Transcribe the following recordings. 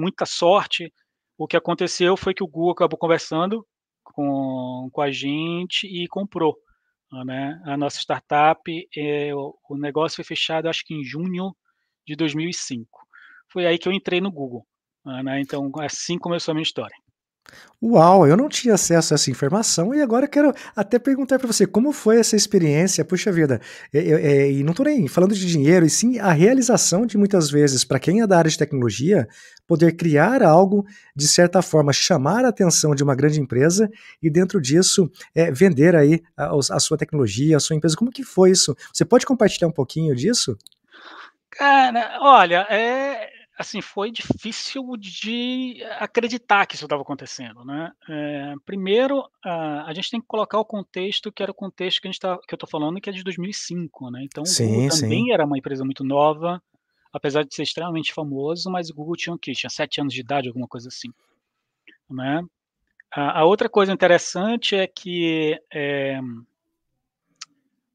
muita sorte, o que aconteceu foi que o Google acabou conversando com, com a gente e comprou né? a nossa startup. É, o, negócio foi fechado, acho que em junho de 2005. Foi aí que eu entrei no Google. Né? Então, assim começou a minha história. Uau, eu não tinha acesso a essa informação e agora quero até perguntar para você como foi essa experiência. Puxa vida, é, é, é, e não estou nem falando de dinheiro, e sim a realização de muitas vezes, para quem é da área de tecnologia, poder criar algo, de certa forma, chamar a atenção de uma grande empresa e dentro disso é, vender aí a, a sua tecnologia, a sua empresa. Como que foi isso? Você pode compartilhar um pouquinho disso? Cara, olha, é, assim, foi difícil de acreditar que isso estava acontecendo, né? É, primeiro, a, a, gente tem que colocar o contexto que era o contexto que a gente tá, que eu estou falando, que é de 2005, né? Então, sim, também sim. era uma empresa muito nova, apesar de ser extremamente famoso, mas o Google tinha o quê? Tinha sete anos de idade, alguma coisa assim, né? A, a outra coisa interessante é que é,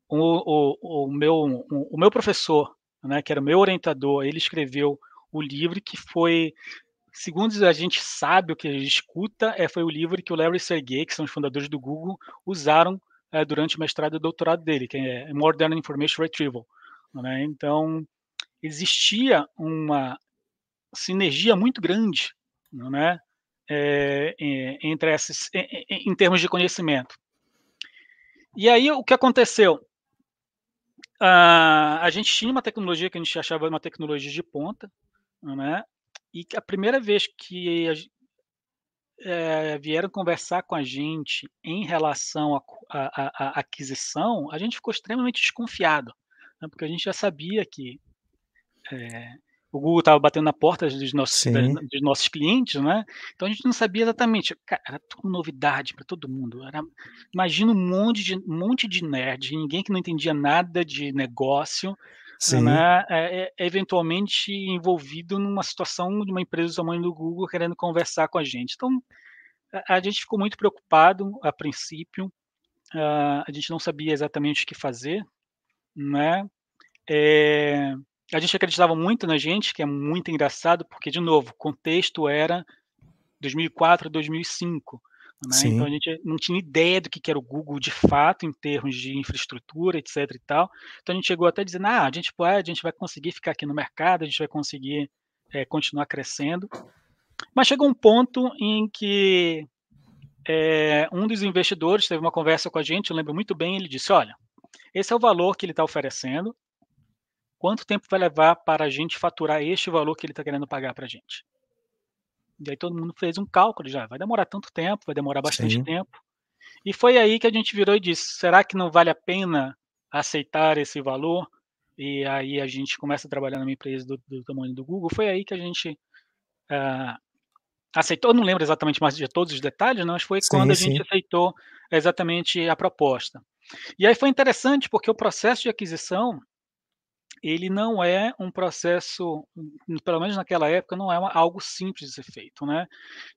o, o, o, meu, o, o meu professor, né, que era o meu orientador, ele escreveu o livro que foi segundo a gente sabe, o que a gente escuta, é, foi o livro que o Larry Sergey, que são os fundadores do Google, usaram é, durante o mestrado e doutorado dele, que é Modern Information Retrieval. Né? Então, existia uma sinergia muito grande né? é, é entre esses, é, é, em termos de conhecimento. E aí, o que aconteceu? Ah, a gente tinha uma tecnologia que a gente achava uma tecnologia de ponta, né? E a primeira vez que a, é, vieram conversar com a gente em relação à aquisição, a gente ficou extremamente desconfiado, né? porque a gente já sabia que é, o Google estava batendo na porta dos nossos, das, dos nossos clientes, né? Então a gente não sabia exatamente. Cara, era tudo novidade para todo mundo. Era, imagina um monte de um monte de nerd, ninguém que não entendia nada de negócio, Sim. Né, é, é, eventualmente envolvido numa situação de uma empresa do tamanho do Google querendo conversar com a gente. Então, a, a gente ficou muito preocupado a princípio, uh, a gente não sabia exatamente o que fazer, né? É, a gente acreditava muito na gente, que é muito engraçado, porque, de novo, o contexto era 2004, 2005. Né? Então a gente não tinha ideia do que era o Google de fato em termos de infraestrutura, etc. e tal. Então a gente chegou até dizer: ah, a gente, pô, a gente vai conseguir ficar aqui no mercado, a gente vai conseguir é, continuar crescendo. Mas chegou um ponto em que é, um dos investidores teve uma conversa com a gente, eu lembro muito bem, ele disse, olha, esse é o valor que ele está oferecendo, quanto tempo vai levar para a gente faturar este valor que ele está querendo pagar para a gente? E aí todo mundo fez um cálculo já, vai demorar tanto tempo, vai demorar bastante Sim. tempo. E foi aí que a gente virou e disse: será que não vale a pena aceitar esse valor? E aí a gente começa a trabalhar numa empresa do, do tamanho do Google. Foi aí que a gente uh, aceitou. Eu não lembro exatamente mais de todos os detalhes, não, né, mas foi sim, quando a sim. gente aceitou exatamente a proposta. E aí foi interessante porque o processo de aquisição ele não é um processo, hum, pelo menos naquela época, não é uma, algo simples de ser feito, né?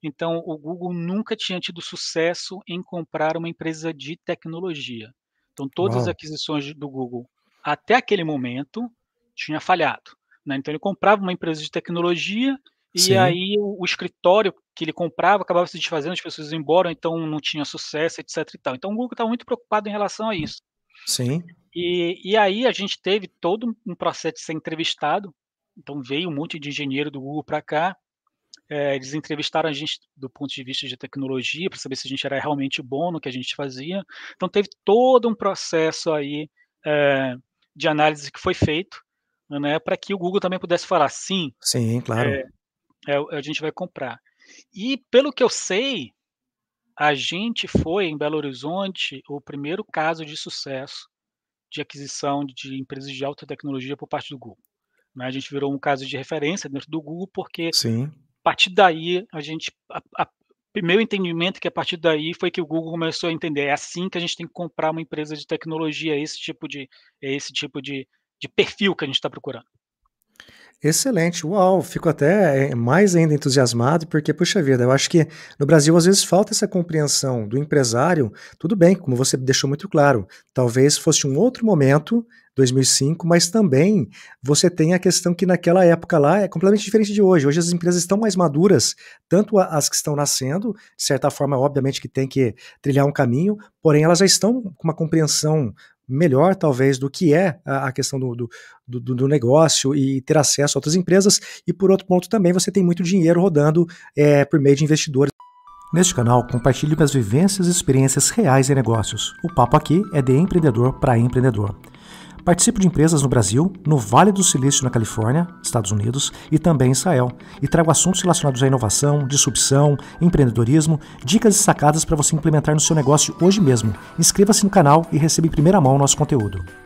Então, o Google nunca tinha tido sucesso em comprar uma empresa de tecnologia. Então, todas Uau. as aquisições do Google até aquele momento tinha falhado. Né? Então, ele comprava uma empresa de tecnologia e Sim. aí o, o, escritório que ele comprava acabava se desfazendo, as pessoas iam embora, então não tinha sucesso, etc. E tal. Então, o Google estava muito preocupado em relação a isso. Sim. E, e aí a gente teve todo um processo de ser entrevistado. Então veio um monte de engenheiro do Google para cá. É, eles entrevistaram a gente do ponto de vista de tecnologia para saber se a gente era realmente bom no que a gente fazia. Então teve todo um processo aí é, de análise que foi feito, né, para que o Google também pudesse falar sim. Sim, claro. Eh, é, a gente vai comprar. E pelo que eu sei, a gente foi em Belo Horizonte o primeiro caso de sucesso de aquisição de empresas de alta tecnologia por parte do Google. Né? A gente virou um caso de referência dentro do Google porque Sim. a partir daí a gente a, a, meu entendimento é que a partir daí foi que o Google começou a entender é assim que a gente tem que comprar uma empresa de tecnologia é esse tipo de é esse tipo de, de perfil que a gente está procurando Excelente, uau, fico até eh, mais ainda entusiasmado, porque, puxa vida, eu acho que no Brasil às vezes falta essa compreensão do empresário. Tudo bem, como você deixou muito claro, talvez fosse um outro momento 2005, mas também você tem a questão que naquela época lá é completamente diferente de hoje. Hoje as empresas estão mais maduras, tanto as que estão nascendo, de certa forma, obviamente que tem que trilhar um caminho, porém elas já estão com uma compreensão melhor, talvez, do que é a, questão do, do, do, do, negócio e ter acesso a outras empresas. E por outro ponto, também você tem muito dinheiro rodando é, por meio de investidores. Neste canal, compartilho minhas vivências e experiências reais em negócios. O papo aqui é de empreendedor para empreendedor. Participo de empresas no Brasil, no Vale do Silício, na Califórnia, Estados Unidos, e também em Israel, e trago assuntos relacionados à inovação, disrupção, empreendedorismo, dicas e sacadas para você implementar no seu negócio hoje mesmo. Inscreva-se no canal e receba em primeira mão nosso conteúdo.